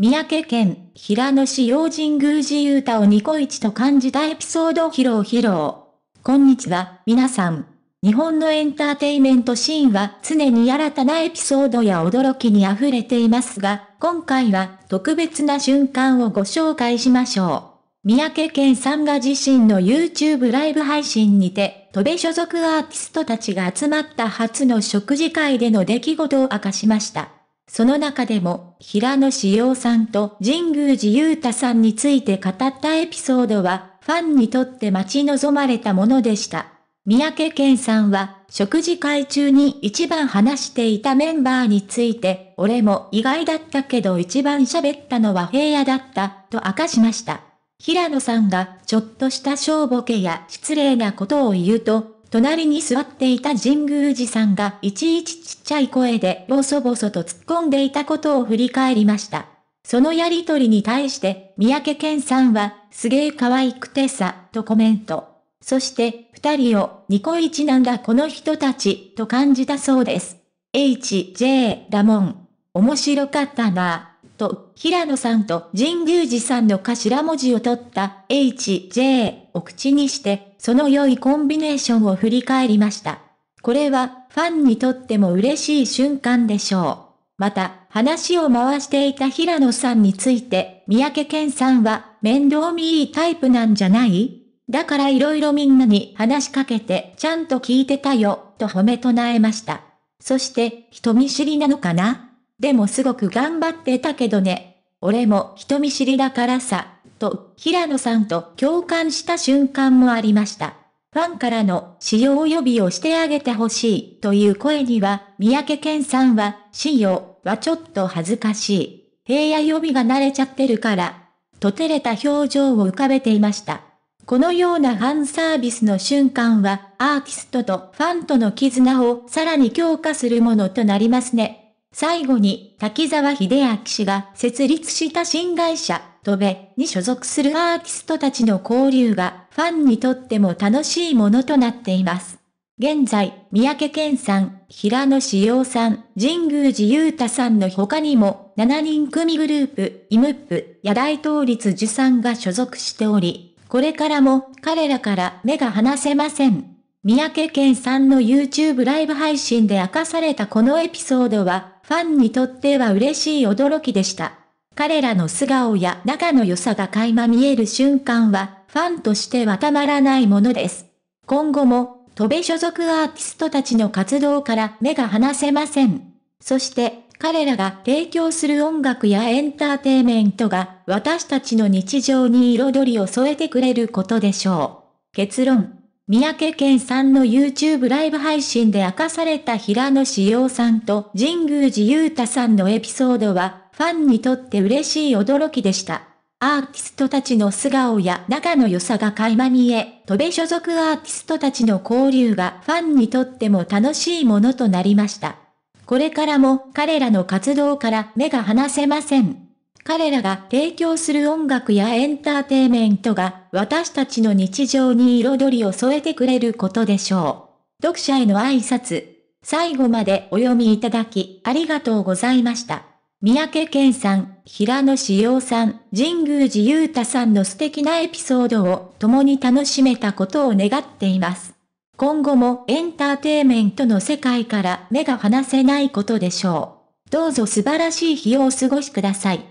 三宅県平野市洋神宮寺ゆうたをニコイチと感じたエピソード披露披露。こんにちは、皆さん。日本のエンターテイメントシーンは常に新たなエピソードや驚きに溢れていますが、今回は特別な瞬間をご紹介しましょう。三宅健さんが自身の YouTube ライブ配信にて、戸部所属アーティストたちが集まった初の食事会での出来事を明かしました。その中でも、平野志陽さんと神宮寺勇太さんについて語ったエピソードは、ファンにとって待ち望まれたものでした。三宅健さんは、食事会中に一番話していたメンバーについて、俺も意外だったけど一番喋ったのは平野だった、と明かしました。平野さんが、ちょっとした小ボケや失礼なことを言うと、隣に座っていた神宮寺さんがいちいちちっちゃい声でボソボソと突っ込んでいたことを振り返りました。そのやりとりに対して、三宅健さんは、すげえ可愛くてさ、とコメント。そして、二人を、ニコイチなんだこの人たち、と感じたそうです。H.J. ラモン。面白かったなと、平野さんと神宮寺さんの頭文字を取った HJ を口にして、その良いコンビネーションを振り返りました。これはファンにとっても嬉しい瞬間でしょう。また、話を回していた平野さんについて、三宅健さんは面倒見いいタイプなんじゃないだから色々みんなに話しかけてちゃんと聞いてたよ、と褒め唱えました。そして、人見知りなのかなでもすごく頑張ってたけどね。俺も人見知りだからさ、と、平野さんと共感した瞬間もありました。ファンからの使用予備をしてあげてほしいという声には、三宅健さんは、使用はちょっと恥ずかしい。平野予備が慣れちゃってるから、と照れた表情を浮かべていました。このようなファンサービスの瞬間は、アーティストとファンとの絆をさらに強化するものとなりますね。最後に滝沢秀明氏が設立した新会社、トベに所属するアーティストたちの交流がファンにとっても楽しいものとなっています。現在、三宅健さん、平野志陽さん、神宮寺勇太さんの他にも、7人組グループ、イムップ、や大倒立樹さんが所属しており、これからも彼らから目が離せません。三宅健さんの YouTube ライブ配信で明かされたこのエピソードは、ファンにとっては嬉しい驚きでした。彼らの素顔や仲の良さが垣間見える瞬間は、ファンとしてはたまらないものです。今後も、戸部所属アーティストたちの活動から目が離せません。そして、彼らが提供する音楽やエンターテイメントが私たちの日常に彩りを添えてくれることでしょう。結論。三宅健さんの YouTube ライブ配信で明かされた平野志陽さんと神宮寺勇太さんのエピソードは、ファンにとって嬉しい驚きでした。アーティストたちの素顔や仲の良さが垣間見え、戸部所属アーティストたちの交流がファンにとっても楽しいものとなりました。これからも彼らの活動から目が離せません。彼らが提供する音楽やエンターテイメントが私たちの日常に彩りを添えてくれることでしょう。読者への挨拶。最後までお読みいただきありがとうございました。三宅健さん、平野志陽さん、神宮寺勇太さんの素敵なエピソードを共に楽しめたことを願っています。今後もエンターテイメントの世界から目が離せないことでしょう。どうぞ素晴らしい日をお過ごしください。